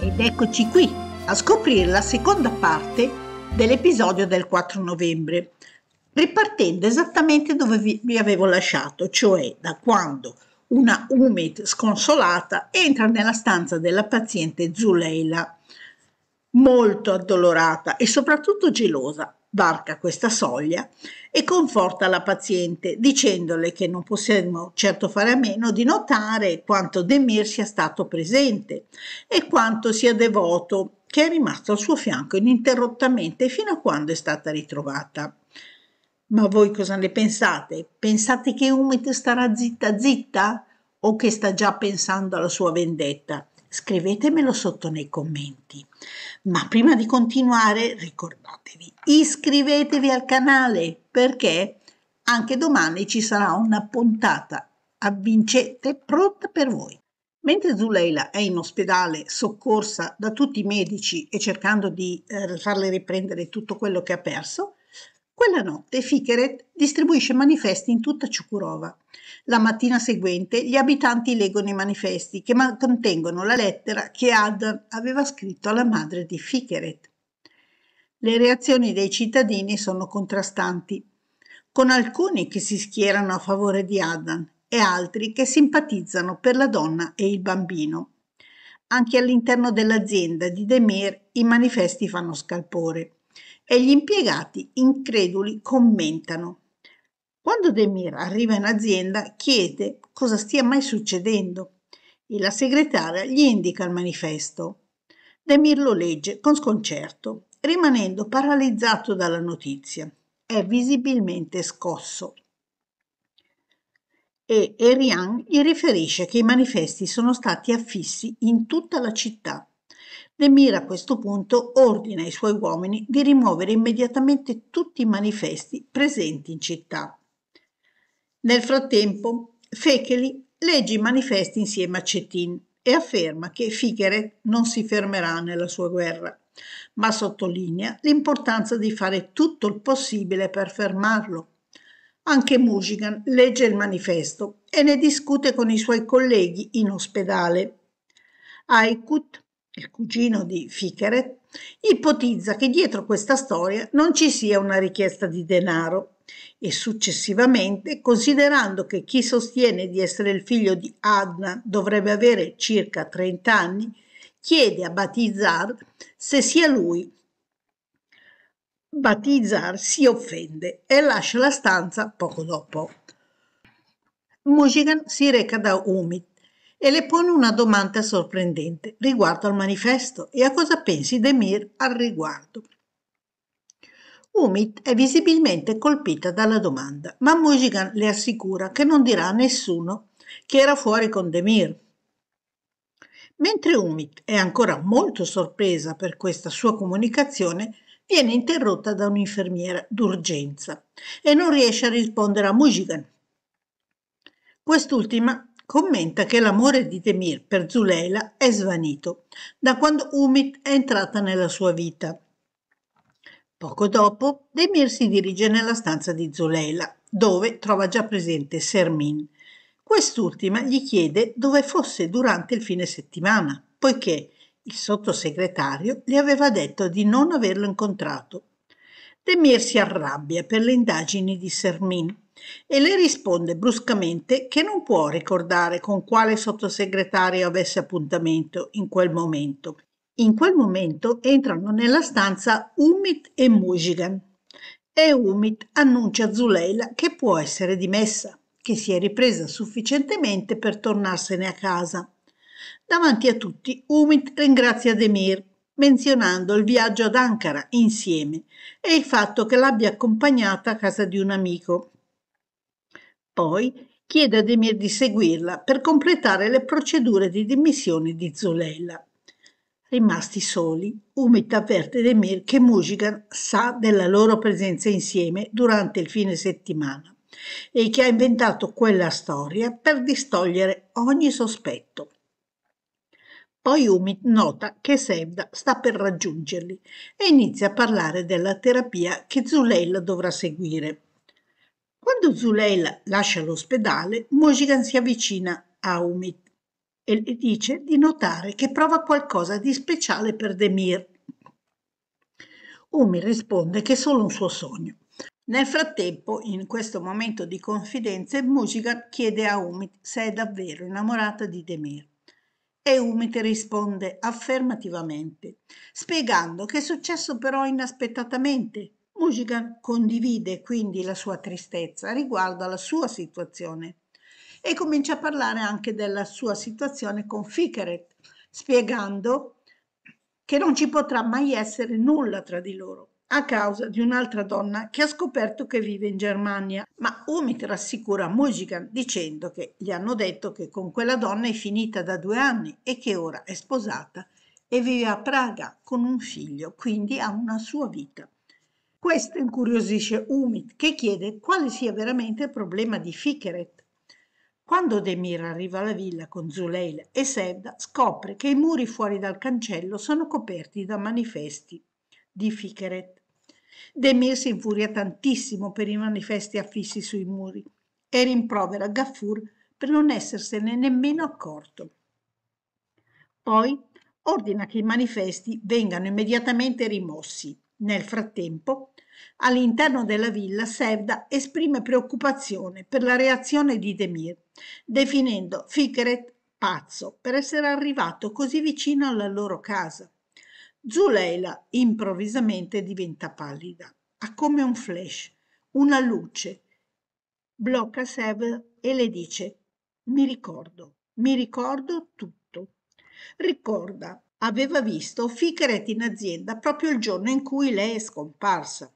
Ed eccoci qui a scoprire la seconda parte dell'episodio del 4 novembre, ripartendo esattamente dove vi, vi avevo lasciato, cioè da quando una Umet sconsolata entra nella stanza della paziente Zuleila, molto addolorata e soprattutto gelosa, varca questa soglia e conforta la paziente dicendole che non possiamo certo fare a meno di notare quanto Demir sia stato presente e quanto sia devoto che è rimasto al suo fianco ininterrottamente fino a quando è stata ritrovata. Ma voi cosa ne pensate? Pensate che Umet starà zitta zitta o che sta già pensando alla sua vendetta? Scrivetemelo sotto nei commenti. Ma prima di continuare ricordatevi, iscrivetevi al canale perché anche domani ci sarà una puntata avvincente pronta per voi. Mentre Zuleila è in ospedale, soccorsa da tutti i medici e cercando di eh, farle riprendere tutto quello che ha perso, quella notte Fikeret distribuisce manifesti in tutta Ciucurova la mattina seguente gli abitanti leggono i manifesti che contengono la lettera che Adam aveva scritto alla madre di Ficheret. Le reazioni dei cittadini sono contrastanti, con alcuni che si schierano a favore di Adam e altri che simpatizzano per la donna e il bambino. Anche all'interno dell'azienda di Demir i manifesti fanno scalpore e gli impiegati increduli commentano. Quando De Mira arriva in azienda, chiede cosa stia mai succedendo e la segretaria gli indica il manifesto. Demir lo legge con sconcerto, rimanendo paralizzato dalla notizia. È visibilmente scosso. E Erian gli riferisce che i manifesti sono stati affissi in tutta la città. Demir a questo punto ordina ai suoi uomini di rimuovere immediatamente tutti i manifesti presenti in città. Nel frattempo, Fecheli legge i manifesti insieme a Cetin e afferma che Figueret non si fermerà nella sua guerra, ma sottolinea l'importanza di fare tutto il possibile per fermarlo. Anche Musigan legge il manifesto e ne discute con i suoi colleghi in ospedale. Aikut, il cugino di Figueret, ipotizza che dietro questa storia non ci sia una richiesta di denaro, e successivamente, considerando che chi sostiene di essere il figlio di Adna dovrebbe avere circa 30 anni, chiede a Batizar se sia lui. Batizar si offende e lascia la stanza poco dopo. Mujigan si reca da Umid e le pone una domanda sorprendente riguardo al manifesto e a cosa pensi Demir al riguardo. Umit è visibilmente colpita dalla domanda, ma Mujigan le assicura che non dirà a nessuno che era fuori con Demir. Mentre Umit è ancora molto sorpresa per questa sua comunicazione, viene interrotta da un'infermiera d'urgenza e non riesce a rispondere a Mujigan. Quest'ultima commenta che l'amore di Demir per Zuleila è svanito da quando Umit è entrata nella sua vita Poco dopo, Demir si dirige nella stanza di Zuleila, dove trova già presente Sermin. Quest'ultima gli chiede dove fosse durante il fine settimana, poiché il sottosegretario le aveva detto di non averlo incontrato. Demir si arrabbia per le indagini di Sermin e le risponde bruscamente che non può ricordare con quale sottosegretario avesse appuntamento in quel momento in quel momento entrano nella stanza Umit e Mujigan e Umit annuncia a Zuleila che può essere dimessa, che si è ripresa sufficientemente per tornarsene a casa. Davanti a tutti Umit ringrazia Demir menzionando il viaggio ad Ankara insieme e il fatto che l'abbia accompagnata a casa di un amico. Poi chiede a Demir di seguirla per completare le procedure di dimissione di Zuleila. Rimasti soli, Umit avverte Demir che Mujigan sa della loro presenza insieme durante il fine settimana e che ha inventato quella storia per distogliere ogni sospetto. Poi Umit nota che Sevda sta per raggiungerli e inizia a parlare della terapia che Zuleila dovrà seguire. Quando Zuleila lascia l'ospedale, Mujigan si avvicina a Umit e le dice di notare che prova qualcosa di speciale per Demir. Umi risponde che è solo un suo sogno. Nel frattempo, in questo momento di confidenze, Mujiga chiede a Umit se è davvero innamorata di Demir. E Umit risponde affermativamente, spiegando che è successo però inaspettatamente. Mujigan condivide quindi la sua tristezza riguardo alla sua situazione e comincia a parlare anche della sua situazione con Ficeret, spiegando che non ci potrà mai essere nulla tra di loro a causa di un'altra donna che ha scoperto che vive in Germania. Ma Umit rassicura Mujigan dicendo che gli hanno detto che con quella donna è finita da due anni e che ora è sposata e vive a Praga con un figlio, quindi ha una sua vita. Questo incuriosisce Umit che chiede quale sia veramente il problema di Fikeret quando Demir arriva alla villa con Zuleil e Sevda, scopre che i muri fuori dal cancello sono coperti da manifesti di Fikeret. Demir si infuria tantissimo per i manifesti affissi sui muri e rimprovera Gaffur per non essersene nemmeno accorto. Poi ordina che i manifesti vengano immediatamente rimossi nel frattempo, all'interno della villa Sevda esprime preoccupazione per la reazione di Demir, definendo Fikret pazzo per essere arrivato così vicino alla loro casa. Zuleila improvvisamente diventa pallida, ha come un flash, una luce. Blocca Sevda e le dice: Mi ricordo, mi ricordo tutto. Ricorda aveva visto Ficcaretti in azienda proprio il giorno in cui lei è scomparsa,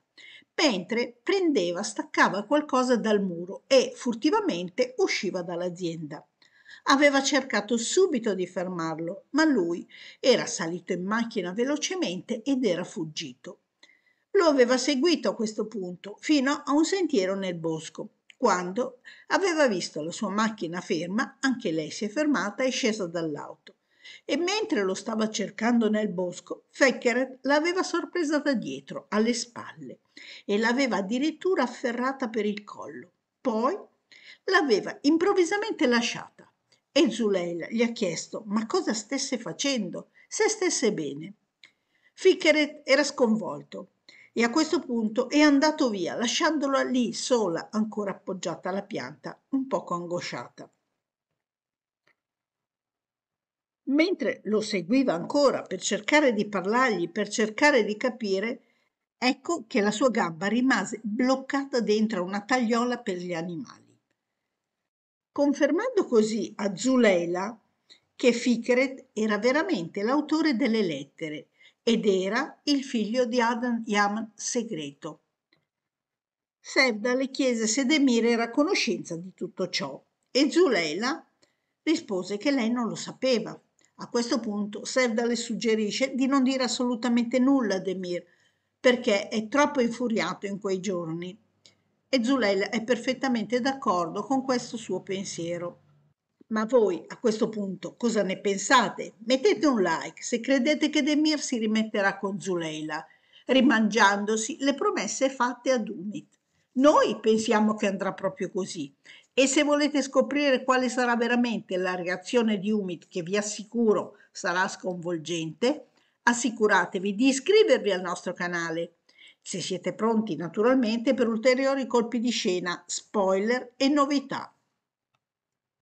mentre prendeva, staccava qualcosa dal muro e furtivamente usciva dall'azienda. Aveva cercato subito di fermarlo, ma lui era salito in macchina velocemente ed era fuggito. Lo aveva seguito a questo punto fino a un sentiero nel bosco, quando aveva visto la sua macchina ferma, anche lei si è fermata e scesa dall'auto e mentre lo stava cercando nel bosco, Fekkered l'aveva sorpresa da dietro, alle spalle, e l'aveva addirittura afferrata per il collo. Poi l'aveva improvvisamente lasciata e Zuleila gli ha chiesto ma cosa stesse facendo, se stesse bene. Fekkered era sconvolto e a questo punto è andato via, lasciandola lì sola, ancora appoggiata alla pianta, un poco angosciata. mentre lo seguiva ancora per cercare di parlargli, per cercare di capire, ecco che la sua gamba rimase bloccata dentro una tagliola per gli animali. Confermando così a Zuleila che Fikret era veramente l'autore delle lettere ed era il figlio di Adam Yaman segreto. Sevda le chiese se Demir era a conoscenza di tutto ciò e Zuleila rispose che lei non lo sapeva a questo punto Sevda le suggerisce di non dire assolutamente nulla a Demir, perché è troppo infuriato in quei giorni. E Zuleil è perfettamente d'accordo con questo suo pensiero. Ma voi a questo punto cosa ne pensate? Mettete un like se credete che Demir si rimetterà con Zuleila, rimangiandosi le promesse fatte ad Umit. Noi pensiamo che andrà proprio così e se volete scoprire quale sarà veramente la reazione di Umit, che vi assicuro sarà sconvolgente, assicuratevi di iscrivervi al nostro canale, se siete pronti naturalmente per ulteriori colpi di scena, spoiler e novità.